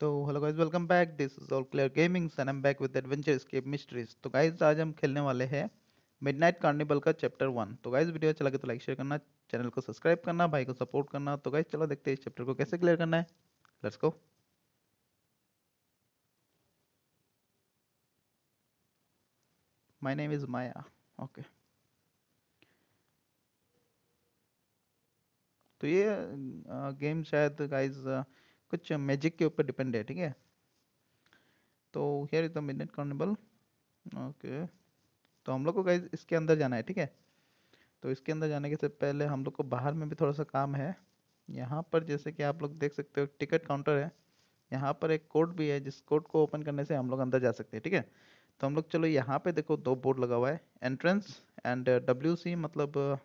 तो hello guys welcome back this is All Clear Gamings and I am back with Adventure Escape Mysteries तो guys आज हम खेलने वाले हैं मिडनाइट कार्निवल का चैप्टर वन तो गाइस वीडियो अच्छा लगे तो लाइक शेयर करना चैनल को सब्सक्राइब करना भाई को सपोर्ट करना तो गाइस चलो देखते हैं इस चैप्टर को कैसे क्लियर करना है let's go my name is Maya okay तो ये गेम uh, शायद गाइस कुछ मैजिक के ऊपर डिपेंड है ठीक है तो here is the Midnight Carnival okay तो हम लोग को गाइज इसके अंदर जाना है ठीक है तो इसके अंदर जाने के से पहले हम लोग को बाहर में भी थोड़ा सा काम है यहाँ पर जैसे कि आप लोग देख सकते हो टिकट काउंटर है यहाँ पर एक कोड भी है जिस कोड को ओपन करने से हम लोग अंदर जा सकते हैं ठीक है तो हम लोग चलो यहाँ पे देखो दो बोर्ड लगा हुआ है एंट्रेंस एंड डब्ल्यू सी मतलब uh,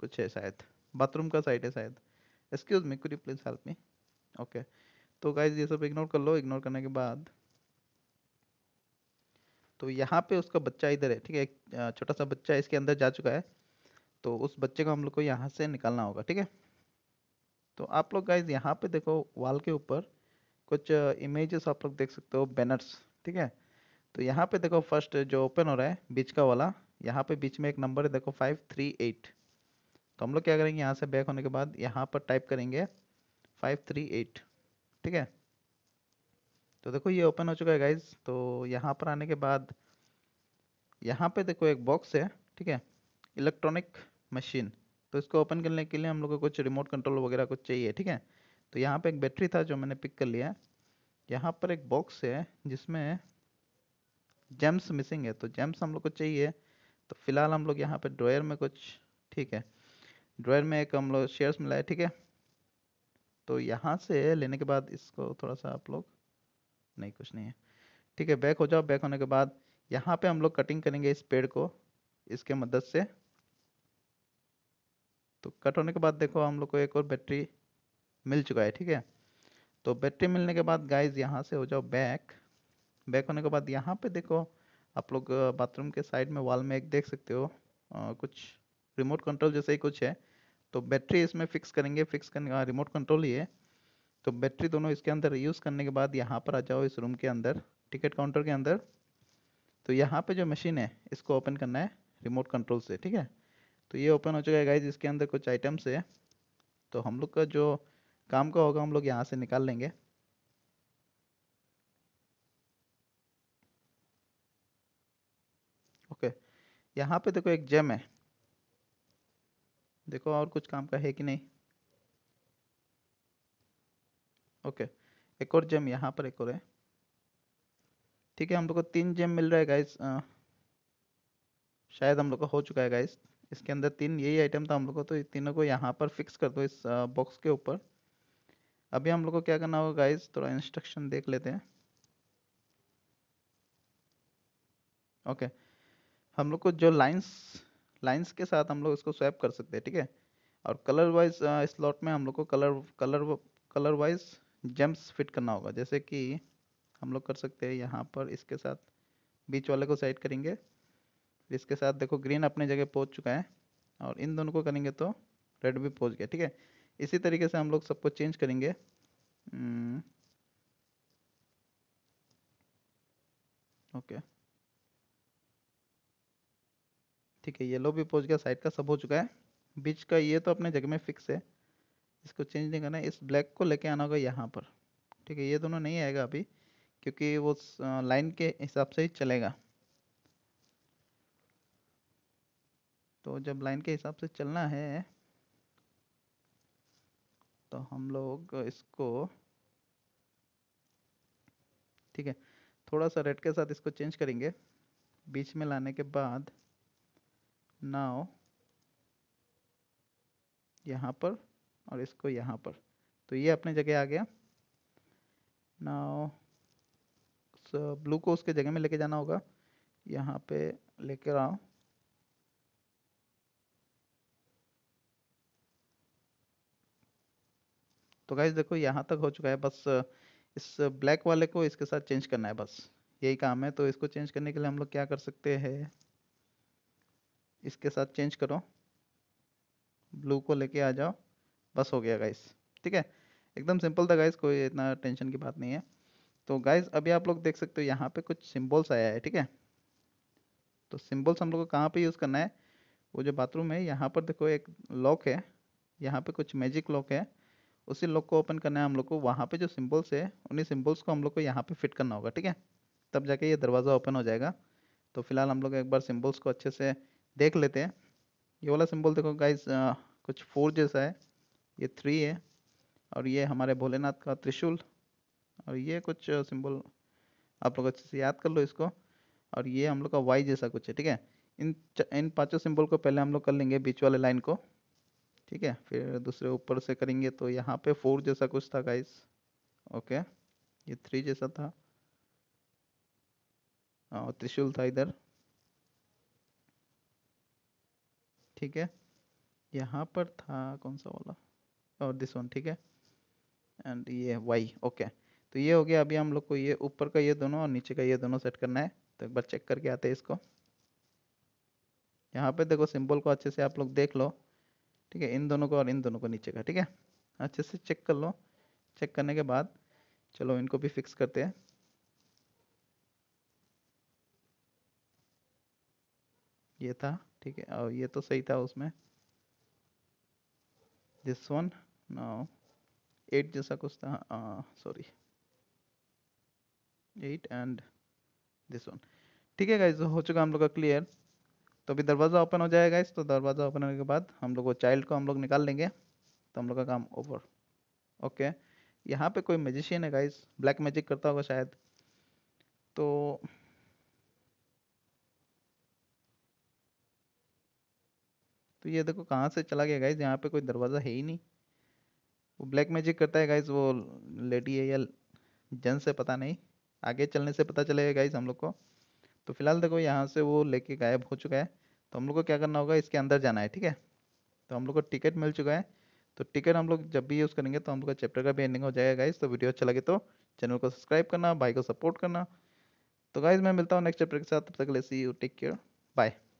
कुछ है शायद बाथरूम का साइड है शायद excuse me could you please help me okay तो गाइज ये सब इग्नोर कर लो इग्नोर करने के बाद तो यहाँ पे उसका बच्चा इधर है ठीक है एक छोटा सा बच्चा इसके अंदर जा चुका है तो उस बच्चे को हम लोग को यहाँ से निकालना होगा ठीक है तो आप लोग गाइज यहाँ पे देखो वाल के ऊपर कुछ इमेजेस आप लोग देख सकते हो बैनर्स ठीक है तो यहाँ पे देखो फर्स्ट जो ओपन हो रहा है बीच का वाला यहाँ पे बीच में एक नंबर है देखो फाइव थ्री एट तो हम लोग क्या करेंगे यहाँ से बैक होने के बाद यहाँ पर टाइप करेंगे फाइव थ्री एट ठीक है तो देखो ये ओपन हो चुका है गाइज तो यहाँ पर आने के बाद यहाँ पे देखो एक बॉक्स है ठीक है इलेक्ट्रॉनिक मशीन तो इसको ओपन करने के लिए हम लोग को कुछ रिमोट कंट्रोल वगैरह कुछ चाहिए ठीक है तो यहाँ पे एक बैटरी था जो मैंने पिक कर लिया है यहाँ पर एक बॉक्स है जिसमें जेम्स मिसिंग है तो जेम्स हम लोग को चाहिए तो फिलहाल हम लोग यहाँ पे ड्रॉयर में कुछ ठीक है ड्रॉयर में एक हम लोग शेयर्स मिला है ठीक है तो यहाँ से लेने के बाद इसको थोड़ा सा आप लोग नहीं कुछ नहीं है ठीक है बैक हो जाओ बैक होने के बाद यहाँ पे हम लोग कटिंग करेंगे इस पेड़ को इसके मदद से तो कट होने के बाद देखो हम लोग को एक और बैटरी मिल चुका है ठीक है तो बैटरी मिलने के बाद गाइज यहाँ से हो जाओ बैक बैक होने के बाद यहाँ पे देखो आप लोग बाथरूम के साइड में वॉल में एक देख सकते हो आ, कुछ रिमोट कंट्रोल जैसे ही कुछ है तो बैटरी इसमें फिक्स करेंगे फिक्स करने रिमोट कंट्रोल ही है तो बैटरी दोनों इसके अंदर यूज़ करने के बाद यहाँ पर आ जाओ इस रूम के अंदर टिकट काउंटर के अंदर तो यहाँ पे जो मशीन है इसको ओपन करना है रिमोट कंट्रोल से ठीक है तो ये ओपन हो चुका है गाइज इसके अंदर कुछ आइटम्स है तो हम लोग का जो काम का होगा हम लोग यहाँ से निकाल लेंगे ओके यहाँ पे देखो एक जेम है देखो और कुछ काम का है कि नहीं ओके एक और जेम यहाँ पर एक और है ठीक है हम लोग को तीन जेम मिल रहा है गाइस शायद हम लोग को हो चुका है गाइस इसके अंदर तीन यही आइटम था हम लोग को तो तीनों को यहाँ पर फिक्स कर दो इस बॉक्स के ऊपर अभी हम लोग को क्या करना होगा गाइस थोड़ा इंस्ट्रक्शन देख लेते हैं ओके हम लोग को जो लाइंस लाइंस के साथ हम लोग इसको स्वैप कर सकते हैं ठीक है और कलर वाइज स्लॉट में हम लोग को colour colour colour wise jumps fit करना होगा जैसे कि हम लोग कर सकते हैं यहाँ पर इसके साथ बीच वाले को साइड करेंगे इसके साथ देखो ग्रीन अपनी जगह पहुँच चुका है और इन दोनों को करेंगे तो रेड भी पहुँच गया ठीक है इसी तरीके से हम लोग सबको चेंज करेंगे ओके hmm. okay. ठीक है येलो भी पहुंच गया साइड का सब हो चुका है बीच का ये तो अपने जगह में फिक्स है इसको चेंज नहीं करना है इस ब्लैक को लेके आना होगा यहाँ पर ठीक है ये दोनों नहीं आएगा अभी क्योंकि वो लाइन के हिसाब से ही चलेगा तो जब लाइन के हिसाब से चलना है तो हम लोग इसको ठीक है थोड़ा सा रेड के साथ इसको चेंज करेंगे बीच में लाने के बाद नाव यहाँ पर और इसको यहाँ पर तो ये अपने जगह आ गया नाव ब्लू को उसके जगह में लेके जाना होगा यहाँ पे लेकर आओ तो गाइज देखो यहाँ तक हो चुका है बस इस ब्लैक वाले को इसके साथ चेंज करना है बस यही काम है तो इसको चेंज करने के लिए हम लोग क्या कर सकते हैं इसके साथ चेंज करो ब्लू को लेके आ जाओ बस हो गया गाइस ठीक है एकदम सिंपल था गाइस कोई इतना टेंशन की बात नहीं है तो गाइस अभी आप लोग देख सकते हो यहाँ पे कुछ सिम्बल्स आया है ठीक है तो सिम्बल्स हम लोग को कहाँ पे यूज़ करना है वो जो बाथरूम है यहाँ पर देखो एक लॉक है यहाँ पे कुछ मैजिक लॉक है उसी लॉक को ओपन करना है हम लोग को वहाँ पे जो सिम्बल्स है उन्हीं सिम्बल्स को हम लोग को यहाँ पे फिट करना होगा ठीक है तब जाके ये दरवाज़ा ओपन हो जाएगा तो फिलहाल हम लोग एक बार सिम्बल्स को अच्छे से देख लेते हैं ये वाला सिंबल देखो गाइस कुछ फोर जैसा है ये थ्री है और ये हमारे भोलेनाथ का त्रिशूल और ये कुछ सिंबल आप लोग अच्छे से याद कर लो इसको और ये हम लोग का वाई जैसा कुछ है ठीक है इन इन पांचों सिंबल को पहले हम लोग कर लेंगे बीच वाले लाइन को ठीक है फिर दूसरे ऊपर से करेंगे तो यहाँ पे फोर जैसा कुछ था गाइस ओके ये थ्री जैसा था और त्रिशूल था इधर ठीक है यहाँ पर था कौन सा वाला और दिस वन ठीक है एंड ये वाई ओके तो ये हो गया अभी हम लोग को ये ऊपर का ये दोनों और नीचे का ये दोनों सेट करना है तो एक बार चेक करके आते हैं इसको यहाँ पे देखो सिंबल को अच्छे से आप लोग देख लो ठीक है इन दोनों को और इन दोनों को नीचे का ठीक है अच्छे से चेक कर लो चेक करने के बाद चलो इनको भी फिक्स करते हैं ये था ठीक है और ये तो सही था उसमें दिस वन नाउ एट जैसा कुछ था sorry eight and this one ठीक है गाइज हो चुका हम लोग का क्लियर तो अभी दरवाज़ा ओपन हो जाएगा इस तो दरवाज़ा ओपन होने के बाद हम लोग वो चाइल्ड को हम लोग निकाल लेंगे तो हम लोग का काम ओवर ओके यहाँ पे कोई मैजिशियन है गाइज ब्लैक मैजिक करता होगा शायद तो तो ये देखो कहाँ से चला गया गाइज यहाँ पे कोई दरवाज़ा है ही नहीं वो ब्लैक मैजिक करता है गाइज वो लेडी है या जन से पता नहीं आगे चलने से पता चलेगा गाइज हम लोग को तो फिलहाल देखो यहाँ से वो लेके गायब हो चुका है तो हम लोग को क्या करना होगा इसके अंदर जाना है ठीक है तो हम लोग को टिकट मिल चुका है तो टिकट हम लोग जब भी यूज़ करेंगे तो हम लोग का चैप्टर का भी एंडिंग हो जाएगा गाइज तो वीडियो अच्छा लगे तो चैनल को सब्सक्राइब करना भाई को सपोर्ट करना तो गाइज मैं मिलता हूँ नेक्स्ट चैप्टर के साथ तब तक ले see you take care bye